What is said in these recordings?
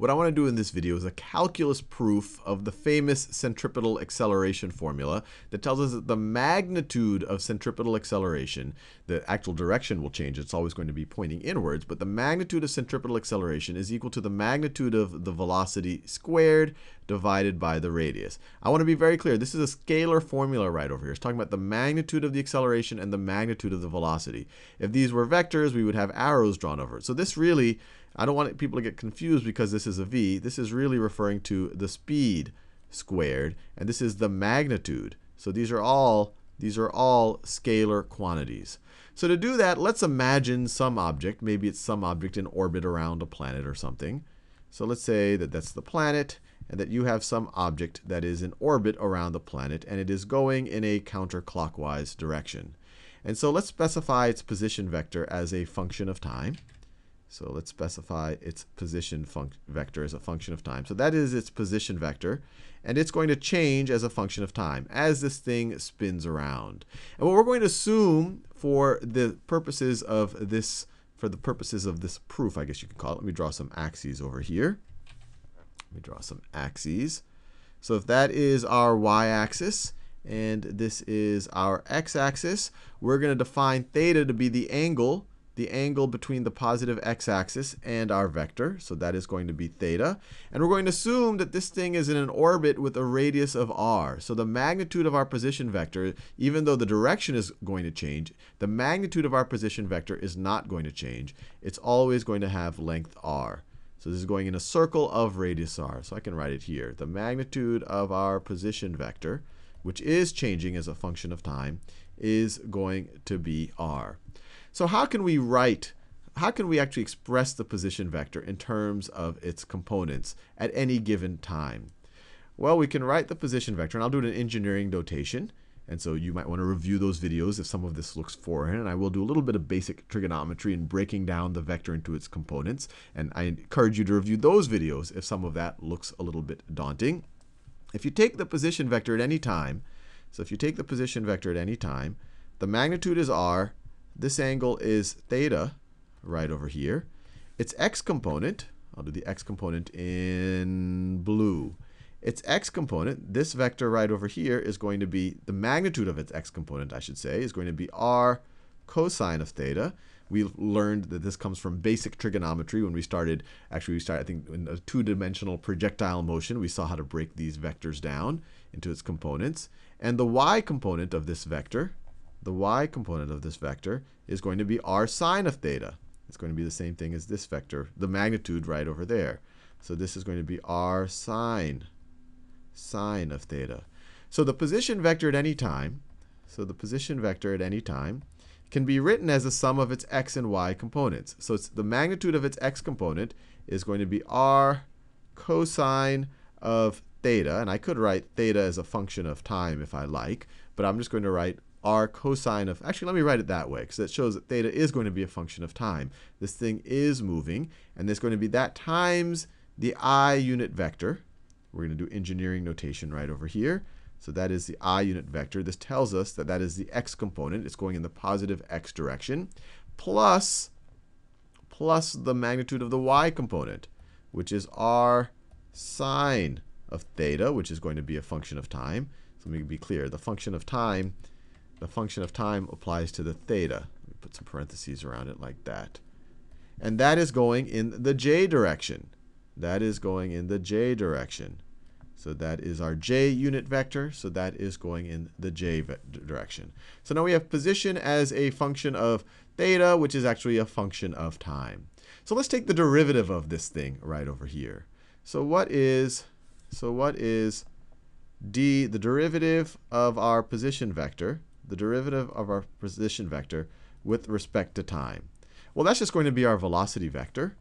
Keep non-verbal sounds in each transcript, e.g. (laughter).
What I want to do in this video is a calculus proof of the famous centripetal acceleration formula that tells us that the magnitude of centripetal acceleration, the actual direction will change, it's always going to be pointing inwards, but the magnitude of centripetal acceleration is equal to the magnitude of the velocity squared divided by the radius. I want to be very clear. This is a scalar formula right over here. It's talking about the magnitude of the acceleration and the magnitude of the velocity. If these were vectors, we would have arrows drawn over it. So this really, I don't want people to get confused because this is a v. This is really referring to the speed squared, and this is the magnitude. So these are all these are all scalar quantities. So to do that, let's imagine some object. Maybe it's some object in orbit around a planet or something. So let's say that that's the planet and that you have some object that is in orbit around the planet and it is going in a counterclockwise direction. And so let's specify its position vector as a function of time. So let's specify its position vector as a function of time. So that is its position vector. And it's going to change as a function of time as this thing spins around. And what we're going to assume for the purposes of this, for the purposes of this proof, I guess you could call it. Let me draw some axes over here. Let me draw some axes. So if that is our y-axis and this is our x-axis, we're going to define theta to be the angle, the angle between the positive x-axis and our vector. So that is going to be theta. And we're going to assume that this thing is in an orbit with a radius of r. So the magnitude of our position vector, even though the direction is going to change, the magnitude of our position vector is not going to change. It's always going to have length r. So this is going in a circle of radius r. So I can write it here. The magnitude of our position vector, which is changing as a function of time, is going to be r. So how can we write, how can we actually express the position vector in terms of its components at any given time? Well, we can write the position vector, and I'll do it in engineering notation. And so you might want to review those videos if some of this looks foreign. And I will do a little bit of basic trigonometry and breaking down the vector into its components. And I encourage you to review those videos if some of that looks a little bit daunting. If you take the position vector at any time, so if you take the position vector at any time, the magnitude is r, this angle is theta right over here. Its x component, I'll do the x component in blue its x component, this vector right over here, is going to be the magnitude of its x component, I should say, is going to be r cosine of theta. We learned that this comes from basic trigonometry when we started, actually we started, I think, in a two-dimensional projectile motion. We saw how to break these vectors down into its components. And the y component of this vector, the y component of this vector is going to be r sine of theta. It's going to be the same thing as this vector, the magnitude right over there. So this is going to be r sine sine of theta. So the position vector at any time, so the position vector at any time can be written as a sum of its x and y components. So it's the magnitude of its x component is going to be r cosine of theta, and I could write theta as a function of time if I like, but I'm just going to write r cosine of, actually let me write it that way, because it shows that theta is going to be a function of time. This thing is moving, and there's going to be that times the i unit vector, we're going to do engineering notation right over here. So that is the i unit vector. This tells us that that is the x component. It's going in the positive x direction plus, plus the magnitude of the y component, which is r sine of theta, which is going to be a function of time. So let me be clear. The function of time, the function of time applies to the theta. Let me put some parentheses around it like that. And that is going in the j direction. That is going in the j direction. So that is our j unit vector. So that is going in the j direction. So now we have position as a function of theta, which is actually a function of time. So let's take the derivative of this thing right over here. So what is, so what is d, the derivative of our position vector, the derivative of our position vector with respect to time? Well, that's just going to be our velocity vector.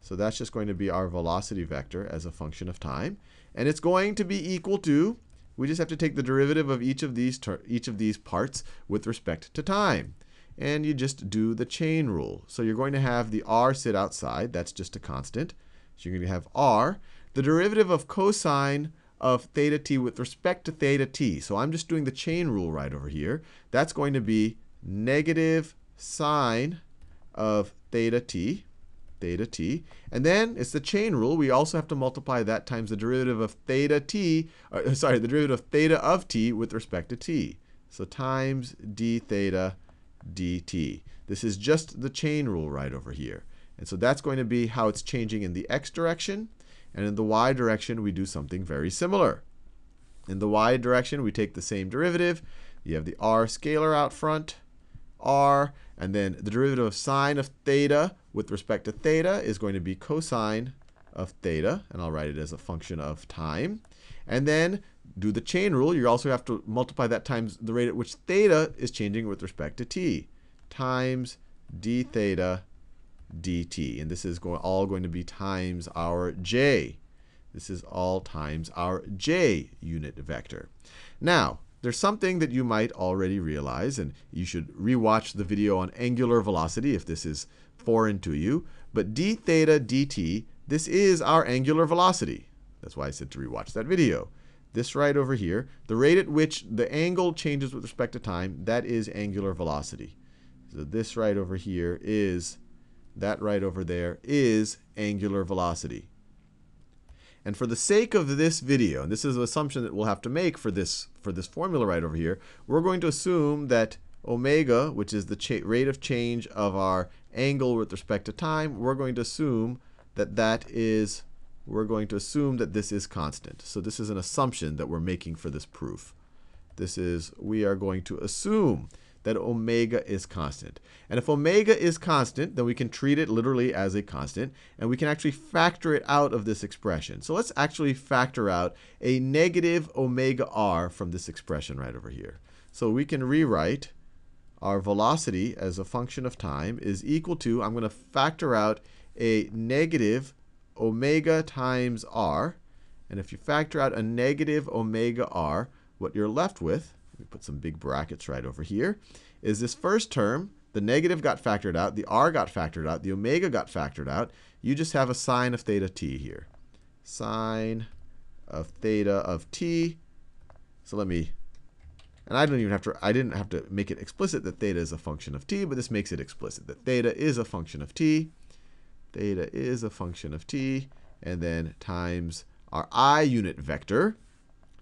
So that's just going to be our velocity vector as a function of time. And it's going to be equal to, we just have to take the derivative of each of these, each of these parts with respect to time. And you just do the chain rule. So you're going to have the r sit outside. That's just a constant. So you're going to have r. The derivative of cosine of theta t with respect to theta t. So I'm just doing the chain rule right over here. That's going to be negative sine of theta t theta t. And then it's the chain rule. We also have to multiply that times the derivative of theta t, or, uh, (laughs) sorry, the derivative of theta of t with respect to t. So times d theta dt. This is just the chain rule right over here. And so that's going to be how it's changing in the x direction. And in the y direction, we do something very similar. In the y direction, we take the same derivative. You have the r scalar out front, r, and then the derivative of sine of theta with respect to theta is going to be cosine of theta, and I'll write it as a function of time. And then do the chain rule. You also have to multiply that times the rate at which theta is changing with respect to t, times d theta dt. And this is all going to be times our j. This is all times our j unit vector. Now, there's something that you might already realize, and you should rewatch the video on angular velocity if this is foreign to you. But d theta dt, this is our angular velocity. That's why I said to rewatch that video. This right over here, the rate at which the angle changes with respect to time, that is angular velocity. So this right over here is, that right over there is angular velocity. And for the sake of this video, and this is an assumption that we'll have to make for this, for this formula right over here, we're going to assume that omega, which is the rate of change of our angle with respect to time, we're going to assume that that is, we're going to assume that this is constant. So this is an assumption that we're making for this proof. This is, we are going to assume that omega is constant. And if omega is constant, then we can treat it literally as a constant, and we can actually factor it out of this expression. So let's actually factor out a negative omega r from this expression right over here. So we can rewrite our velocity as a function of time is equal to, I'm going to factor out a negative omega times r. And if you factor out a negative omega r, what you're left with we put some big brackets right over here, is this first term, the negative got factored out, the r got factored out, the omega got factored out. You just have a sine of theta t here. Sine of theta of t. So let me, and I don't even have to, I didn't have to make it explicit that theta is a function of t, but this makes it explicit that theta is a function of t. Theta is a function of t. And then times our i unit vector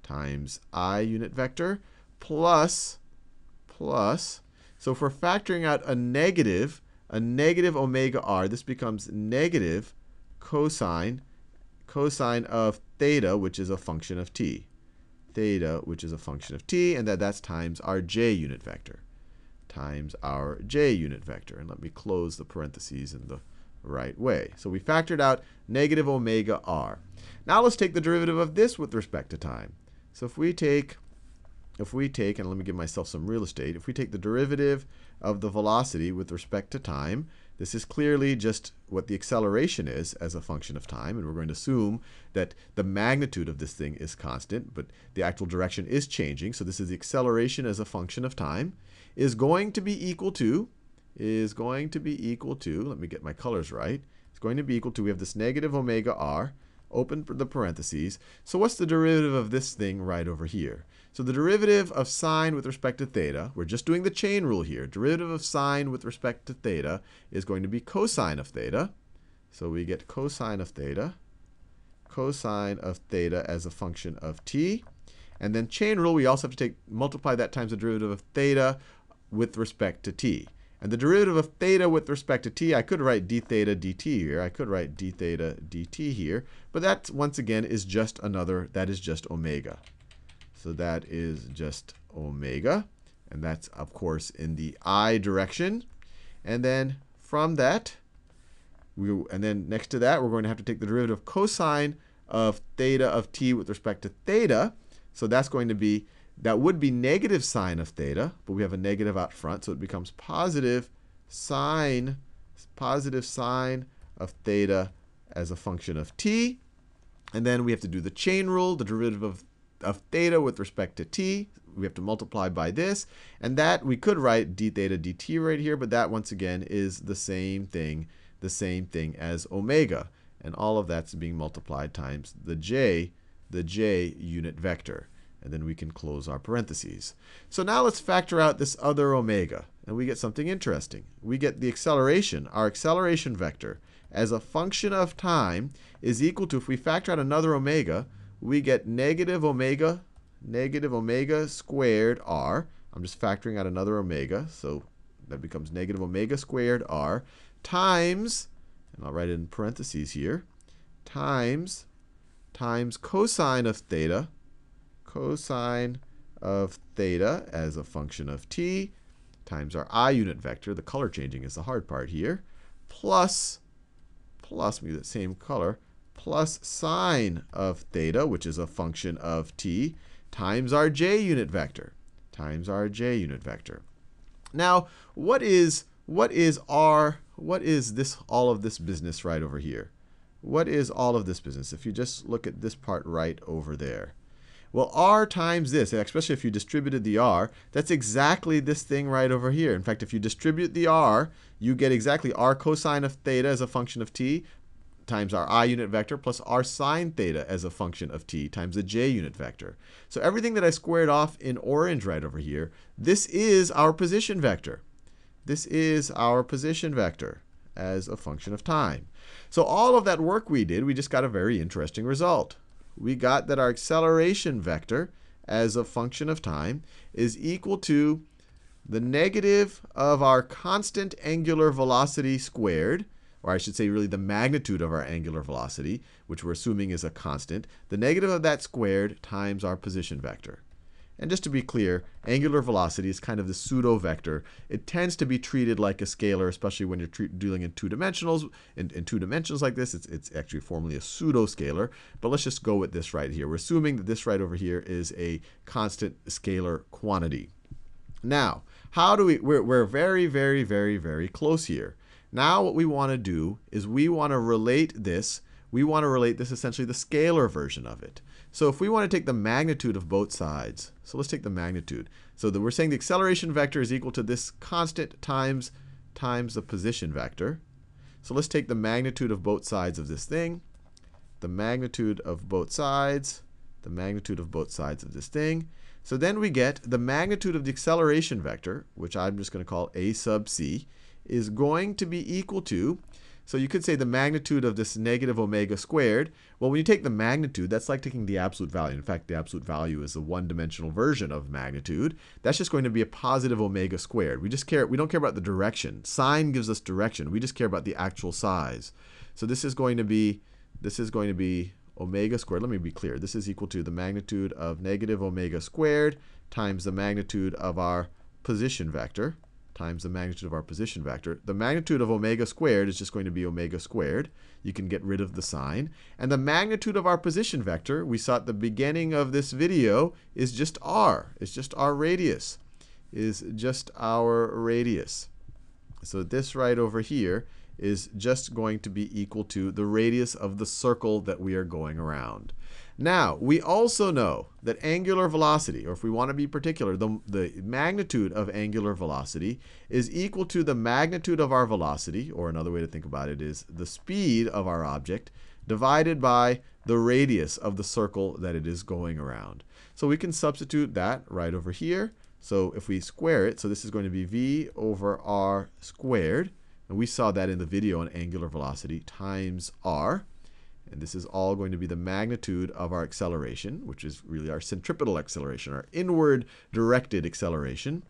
times i unit vector plus, plus. So if we're factoring out a negative, a negative omega r, this becomes negative cosine, cosine of theta, which is a function of t. Theta, which is a function of t, and that, that's times our j unit vector. Times our j unit vector. And let me close the parentheses in the right way. So we factored out negative omega r. Now let's take the derivative of this with respect to time. So if we take if we take, and let me give myself some real estate, if we take the derivative of the velocity with respect to time, this is clearly just what the acceleration is as a function of time, and we're going to assume that the magnitude of this thing is constant, but the actual direction is changing. So this is the acceleration as a function of time is going to be equal to, is going to be equal to, let me get my colors right, it's going to be equal to, we have this negative omega r, open the parentheses. So what's the derivative of this thing right over here? So the derivative of sine with respect to theta, we're just doing the chain rule here. Derivative of sine with respect to theta is going to be cosine of theta. So we get cosine of theta, cosine of theta as a function of t. And then chain rule, we also have to take multiply that times the derivative of theta with respect to t. And the derivative of theta with respect to t, I could write d theta dt here. I could write d theta dt here. But that, once again, is just another, that is just omega. So that is just omega. And that's, of course, in the i direction. And then from that, we, and then next to that, we're going to have to take the derivative of cosine of theta of t with respect to theta. So that's going to be that would be negative sine of theta, but we have a negative out front, so it becomes positive sine, positive sine of theta as a function of t. And then we have to do the chain rule, the derivative of, of theta with respect to t. We have to multiply by this. And that we could write d theta dt right here, but that once again is the same thing, the same thing as omega. And all of that's being multiplied times the j, the j unit vector and then we can close our parentheses. So now let's factor out this other omega, and we get something interesting. We get the acceleration, our acceleration vector, as a function of time is equal to, if we factor out another omega, we get negative omega, negative omega squared r. I'm just factoring out another omega, so that becomes negative omega squared r times, and I'll write it in parentheses here, times, times cosine of theta cosine of theta as a function of t times our i unit vector, the color changing is the hard part here, plus, plus, we the same color, plus sine of theta, which is a function of t, times our j unit vector, times our j unit vector. Now, what is, what is our, what is this, all of this business right over here? What is all of this business? If you just look at this part right over there, well, r times this, especially if you distributed the r, that's exactly this thing right over here. In fact, if you distribute the r, you get exactly r cosine of theta as a function of t times our i unit vector plus r sine theta as a function of t times the j unit vector. So everything that I squared off in orange right over here, this is our position vector. This is our position vector as a function of time. So all of that work we did, we just got a very interesting result we got that our acceleration vector as a function of time is equal to the negative of our constant angular velocity squared, or I should say really the magnitude of our angular velocity, which we're assuming is a constant, the negative of that squared times our position vector. And just to be clear, angular velocity is kind of the pseudo-vector. It tends to be treated like a scalar, especially when you're dealing in two dimensionals. In, in two dimensions like this, it's, it's actually formally a pseudo-scalar. But let's just go with this right here. We're assuming that this right over here is a constant scalar quantity. Now, how do we, we're, we're very, very, very, very close here. Now what we want to do is we want to relate this, we want to relate this essentially the scalar version of it. So if we want to take the magnitude of both sides, so let's take the magnitude. So that we're saying the acceleration vector is equal to this constant times times the position vector. So let's take the magnitude of both sides of this thing, the magnitude of both sides, the magnitude of both sides of this thing. So then we get the magnitude of the acceleration vector, which I'm just going to call a sub c, is going to be equal to so you could say the magnitude of this negative omega squared. Well, when you take the magnitude, that's like taking the absolute value. In fact, the absolute value is the one-dimensional version of magnitude. That's just going to be a positive omega squared. We just care, we don't care about the direction. Sine gives us direction. We just care about the actual size. So this is going to be, this is going to be omega squared. Let me be clear. This is equal to the magnitude of negative omega squared times the magnitude of our position vector times the magnitude of our position vector. The magnitude of omega squared is just going to be omega squared. You can get rid of the sign. And the magnitude of our position vector, we saw at the beginning of this video, is just r. It's just our radius, is just our radius. So this right over here is just going to be equal to the radius of the circle that we are going around. Now, we also know that angular velocity, or if we want to be particular, the, the magnitude of angular velocity is equal to the magnitude of our velocity, or another way to think about it is the speed of our object divided by the radius of the circle that it is going around. So we can substitute that right over here. So if we square it, so this is going to be v over r squared. And we saw that in the video on angular velocity times r. And this is all going to be the magnitude of our acceleration, which is really our centripetal acceleration, our inward directed acceleration.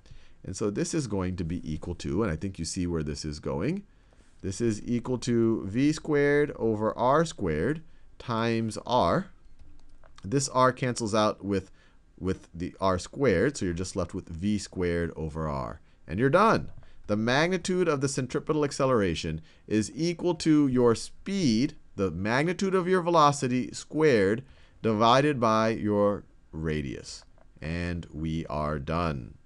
And so this is going to be equal to, and I think you see where this is going. This is equal to v squared over r squared times r. This r cancels out with, with the r squared, so you're just left with v squared over r. And you're done. The magnitude of the centripetal acceleration is equal to your speed, the magnitude of your velocity squared divided by your radius. And we are done.